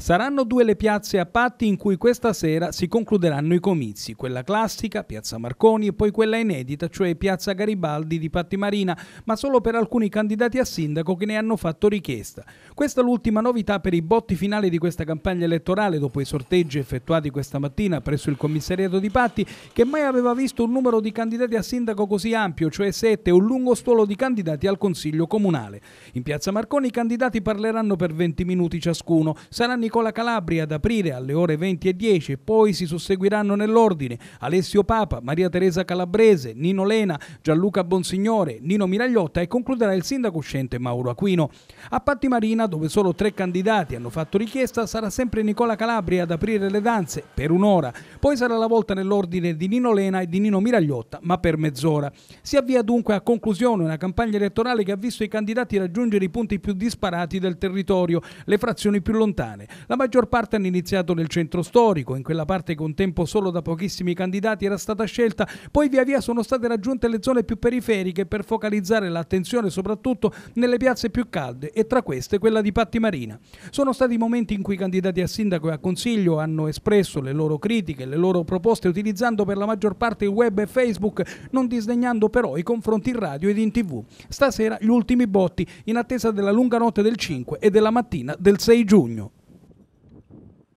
Saranno due le piazze a patti in cui questa sera si concluderanno i comizi, quella classica, piazza Marconi, e poi quella inedita, cioè piazza Garibaldi di Pattimarina, ma solo per alcuni candidati a sindaco che ne hanno fatto richiesta. Questa è l'ultima novità per i botti finali di questa campagna elettorale dopo i sorteggi effettuati questa mattina presso il commissariato di Patti, che mai aveva visto un numero di candidati a sindaco così ampio, cioè sette, un lungo stuolo di candidati al Consiglio Comunale. In piazza Marconi i candidati parleranno per 20 minuti ciascuno, saranno i Nicola Calabria ad aprire alle ore 20 e 20.10, poi si susseguiranno nell'ordine Alessio Papa, Maria Teresa Calabrese, Nino Lena, Gianluca Bonsignore, Nino Miragliotta e concluderà il sindaco uscente Mauro Aquino. A Patti Marina, dove solo tre candidati hanno fatto richiesta, sarà sempre Nicola Calabria ad aprire le danze per un'ora, poi sarà la volta nell'ordine di Nino Lena e di Nino Miragliotta, ma per mezz'ora. Si avvia dunque a conclusione una campagna elettorale che ha visto i candidati raggiungere i punti più disparati del territorio, le frazioni più lontane. La maggior parte hanno iniziato nel centro storico, in quella parte che un tempo solo da pochissimi candidati era stata scelta, poi via via sono state raggiunte le zone più periferiche per focalizzare l'attenzione soprattutto nelle piazze più calde e tra queste quella di Patti Marina. Sono stati momenti in cui i candidati a sindaco e a consiglio hanno espresso le loro critiche, le loro proposte utilizzando per la maggior parte il web e Facebook, non disdegnando però i confronti in radio ed in tv. Stasera gli ultimi botti in attesa della lunga notte del 5 e della mattina del 6 giugno.